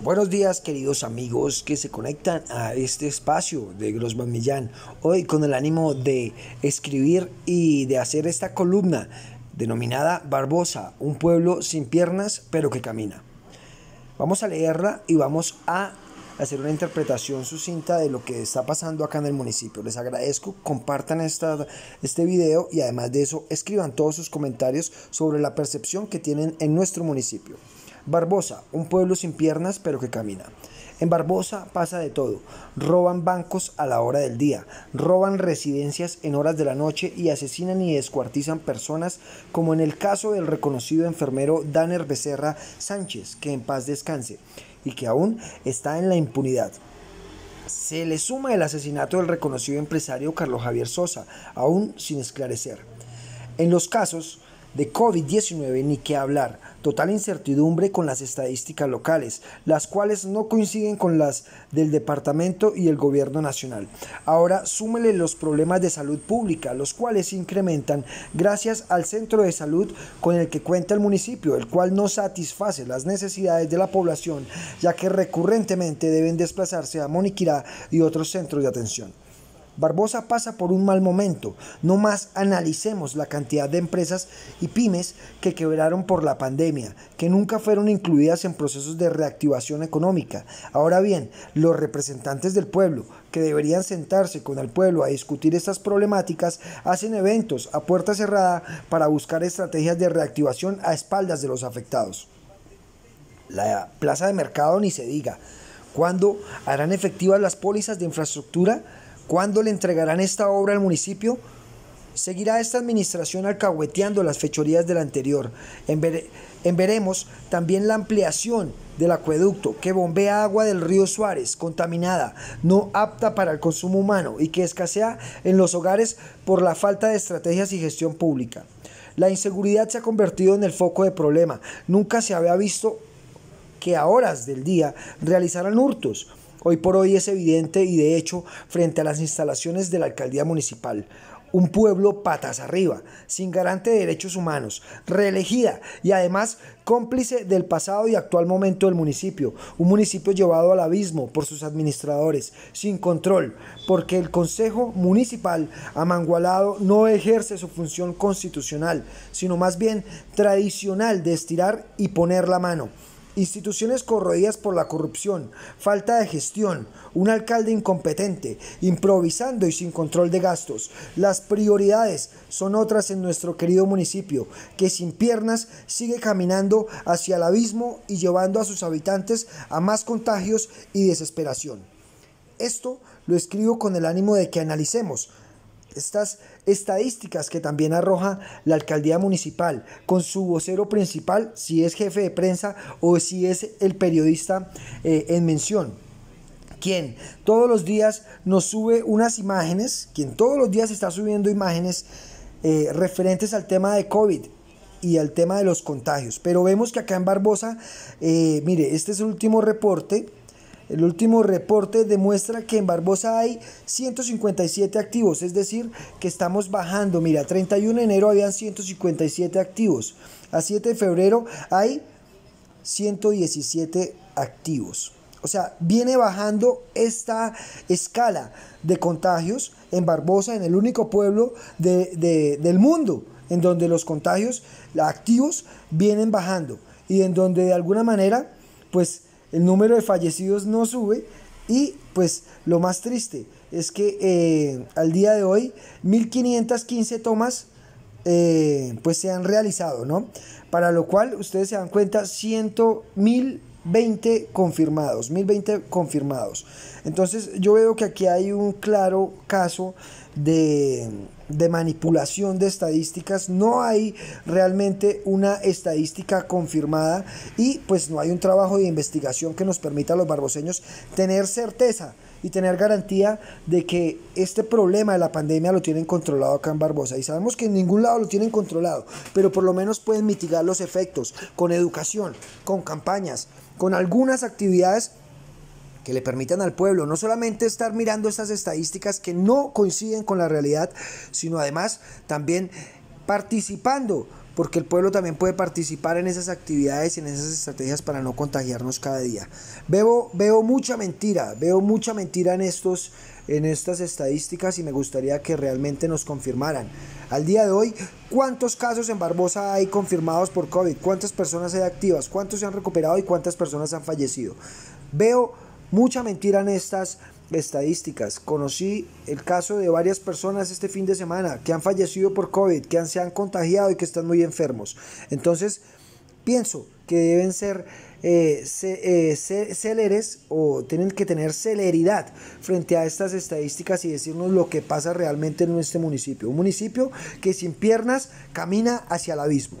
Buenos días queridos amigos que se conectan a este espacio de Grossman Millán. Hoy con el ánimo de escribir y de hacer esta columna denominada Barbosa, un pueblo sin piernas pero que camina. Vamos a leerla y vamos a hacer una interpretación sucinta de lo que está pasando acá en el municipio. Les agradezco, compartan este video y además de eso escriban todos sus comentarios sobre la percepción que tienen en nuestro municipio. Barbosa, un pueblo sin piernas pero que camina. En Barbosa pasa de todo. Roban bancos a la hora del día, roban residencias en horas de la noche y asesinan y descuartizan personas, como en el caso del reconocido enfermero Danner Becerra Sánchez, que en paz descanse, y que aún está en la impunidad. Se le suma el asesinato del reconocido empresario Carlos Javier Sosa, aún sin esclarecer. En los casos, de COVID-19 ni qué hablar, total incertidumbre con las estadísticas locales, las cuales no coinciden con las del departamento y el gobierno nacional. Ahora súmele los problemas de salud pública, los cuales se incrementan gracias al centro de salud con el que cuenta el municipio, el cual no satisface las necesidades de la población, ya que recurrentemente deben desplazarse a Moniquirá y otros centros de atención. Barbosa pasa por un mal momento. No más analicemos la cantidad de empresas y pymes que quebraron por la pandemia, que nunca fueron incluidas en procesos de reactivación económica. Ahora bien, los representantes del pueblo, que deberían sentarse con el pueblo a discutir estas problemáticas, hacen eventos a puerta cerrada para buscar estrategias de reactivación a espaldas de los afectados. La plaza de mercado ni se diga. ¿Cuándo harán efectivas las pólizas de infraestructura? ¿Cuándo le entregarán esta obra al municipio? Seguirá esta administración alcahueteando las fechorías del anterior. En, en veremos también la ampliación del acueducto que bombea agua del río Suárez, contaminada, no apta para el consumo humano y que escasea en los hogares por la falta de estrategias y gestión pública. La inseguridad se ha convertido en el foco de problema. Nunca se había visto que a horas del día realizaran hurtos, Hoy por hoy es evidente y de hecho frente a las instalaciones de la alcaldía municipal. Un pueblo patas arriba, sin garante de derechos humanos, reelegida y además cómplice del pasado y actual momento del municipio. Un municipio llevado al abismo por sus administradores, sin control, porque el Consejo Municipal Amangualado no ejerce su función constitucional, sino más bien tradicional de estirar y poner la mano instituciones corroídas por la corrupción, falta de gestión, un alcalde incompetente, improvisando y sin control de gastos. Las prioridades son otras en nuestro querido municipio, que sin piernas sigue caminando hacia el abismo y llevando a sus habitantes a más contagios y desesperación. Esto lo escribo con el ánimo de que analicemos estas estadísticas que también arroja la alcaldía municipal con su vocero principal, si es jefe de prensa o si es el periodista eh, en mención quien todos los días nos sube unas imágenes, quien todos los días está subiendo imágenes eh, referentes al tema de COVID y al tema de los contagios. Pero vemos que acá en Barbosa, eh, mire, este es el último reporte el último reporte demuestra que en Barbosa hay 157 activos, es decir, que estamos bajando. Mira, 31 de enero habían 157 activos. A 7 de febrero hay 117 activos. O sea, viene bajando esta escala de contagios en Barbosa, en el único pueblo del mundo en donde los contagios activos vienen bajando y en donde de alguna manera pues el número de fallecidos no sube y pues lo más triste es que eh, al día de hoy 1515 tomas eh, pues se han realizado, ¿no? Para lo cual ustedes se dan cuenta 100.020 confirmados, 1020 confirmados. Entonces yo veo que aquí hay un claro caso de de manipulación de estadísticas, no hay realmente una estadística confirmada y pues no hay un trabajo de investigación que nos permita a los barboseños tener certeza y tener garantía de que este problema de la pandemia lo tienen controlado acá en Barbosa. Y sabemos que en ningún lado lo tienen controlado, pero por lo menos pueden mitigar los efectos con educación, con campañas, con algunas actividades que le permitan al pueblo no solamente estar mirando estas estadísticas que no coinciden con la realidad, sino además también participando, porque el pueblo también puede participar en esas actividades y en esas estrategias para no contagiarnos cada día. Veo, veo mucha mentira, veo mucha mentira en, estos, en estas estadísticas y me gustaría que realmente nos confirmaran. Al día de hoy, ¿cuántos casos en Barbosa hay confirmados por COVID? ¿Cuántas personas hay activas? ¿Cuántos se han recuperado y cuántas personas han fallecido? Veo Mucha mentira en estas estadísticas. Conocí el caso de varias personas este fin de semana que han fallecido por COVID, que se han contagiado y que están muy enfermos. Entonces, pienso que deben ser eh, celeres eh, o tienen que tener celeridad frente a estas estadísticas y decirnos lo que pasa realmente en este municipio. Un municipio que sin piernas camina hacia el abismo.